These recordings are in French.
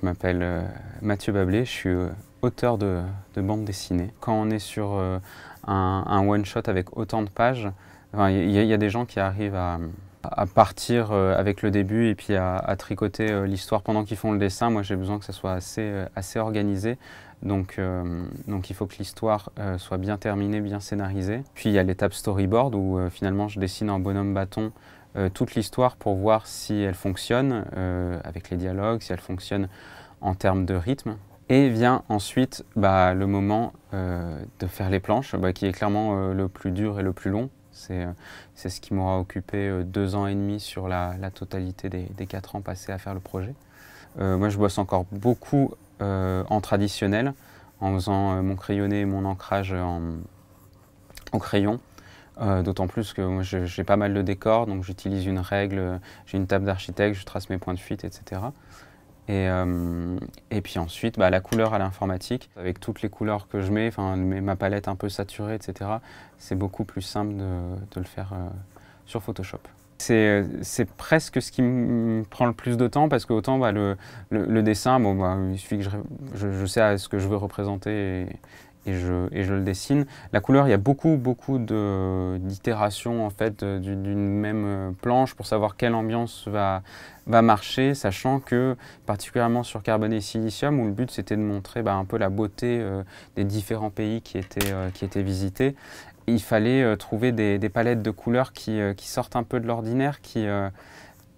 Je m'appelle euh, Mathieu Bablé, je suis euh, auteur de, de, bande dessinée. Quand on est sur euh, un, one-shot avec autant de pages, il y, a des gens qui arrivent à, partir avec le début et puis à, tricoter l'histoire pendant qu'ils font le dessin. Moi, j'ai besoin que ça soit assez, assez organisé. Donc, donc, il faut que l'histoire soit bien terminée, bien scénarisée. Puis, il y a l'étape storyboard où finalement, je dessine en bonhomme bâton euh, toute l'histoire pour voir si elle fonctionne euh, avec les dialogues, si elle fonctionne en termes de rythme. Et vient ensuite bah, le moment euh, de faire les planches, bah, qui est clairement le plus dur et le plus long. C'est ce qui m'aura occupé deux ans et demi sur la, totalité des, quatre ans passés à faire le projet. moi, je bosse encore beaucoup en traditionnel, en faisant mon crayonné et mon ancrage en crayon. Euh, d'autant plus que j'ai pas mal de décors, donc j'utilise une règle, j'ai une table d'architecte, je trace mes points de fuite, etc. Et, euh, et puis ensuite, bah, la couleur à l'informatique, avec toutes les couleurs que je mets, ma palette un peu saturée, etc., c'est beaucoup plus simple de, de le faire euh, sur Photoshop. C'est presque ce qui me prend le plus de temps parce que autant bah, le, le, dessin, bon, bah, il suffit que je, je, sais ce que je veux représenter et je, le dessine. La couleur, il y a beaucoup, beaucoup d'itérations en fait euh, d'une même euh, planche pour savoir quelle ambiance va, marcher, sachant que particulièrement sur carboné et silicium, où le but c'était de montrer bah, un peu la beauté euh, des différents pays qui étaient, qui étaient visités, il fallait trouver des, palettes de couleurs qui, sortent un peu de l'ordinaire, qui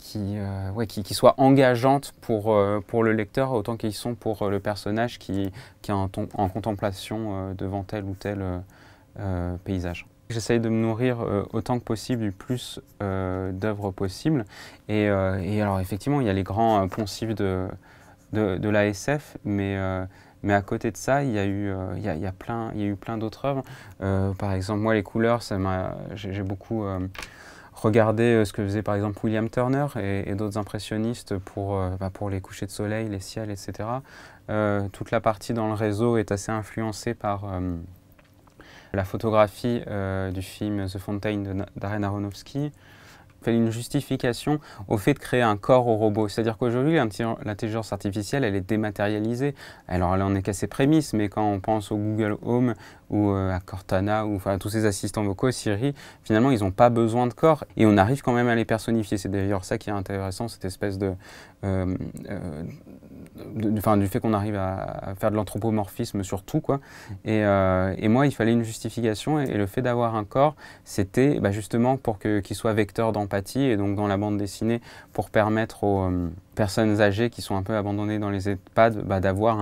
qui, euh, ouais, qui, qui, soient engageantes pour, euh, pour le lecteur autant qu'ils sont pour euh, le personnage qui, qui est en, en contemplation devant tel ou tel paysage. J'essaye de me nourrir autant que possible du plus d'œuvres possibles. Et, et, alors effectivement, il y a les grands poncifs de, de, la SF, mais... Mais à côté de ça, il y a eu, il, y a, il y a plein, il y a eu plein d'autres œuvres. par exemple, moi, les couleurs, ça m'a, j'ai beaucoup, Regardez euh, ce que faisait par exemple William Turner et, d'autres impressionnistes pour, euh, bah, pour les couchers de soleil, les ciels, etc. Euh, toute la partie dans le réseau est assez influencée par la photographie du film The Fountain d'Aren Aronofsky fait une justification au fait de créer un corps au robot. C'est-à-dire qu'aujourd'hui, l'intelligence artificielle, elle est dématérialisée. Alors, là, on est qu'à ses prémices, mais quand on pense au Google Home ou euh, à Cortana, ou enfin tous ces assistants vocaux, Siri, finalement ils n'ont pas besoin de corps et on arrive quand même à les personnifier. C'est d'ailleurs ça qui est intéressant, cette espèce de, euh, euh, Enfin, du fait qu'on arrive à, faire de l'anthropomorphisme sur tout quoi. Et, moi il fallait une justification et, le fait d'avoir un corps, c'était bah, justement pour que qu'il soit vecteur d'empathie et donc dans la bande dessinée pour permettre aux personnes âgées qui sont un peu abandonnées dans les EHPAD bah, d'avoir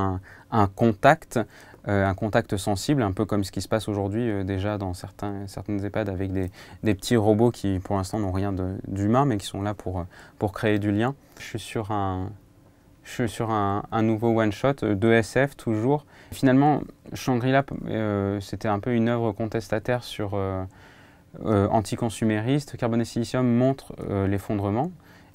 un contact euh, un contact sensible, un peu comme ce qui se passe aujourd'hui euh, déjà dans certains, certaines EHPAD avec des, petits robots qui pour l'instant n'ont rien d'humain mais qui sont là pour, euh, pour créer du lien. Je suis sur un, je suis sur un, nouveau one-shot de SF toujours. Finalement, Shangri-La, c'était un peu une œuvre contestataire sur anticonsumériste. Carbon et Silicium montre l'effondrement.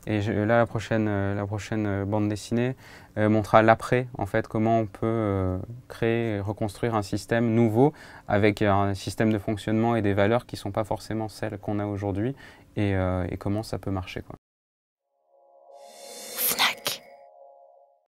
Et là, la prochaine, euh, la prochaine euh, bande dessinée euh, montrera l'après, en fait, comment on peut euh, créer, reconstruire un système nouveau avec un système de fonctionnement et des valeurs qui ne sont pas forcément celles qu'on a aujourd'hui et, et, comment ça peut marcher. Quoi.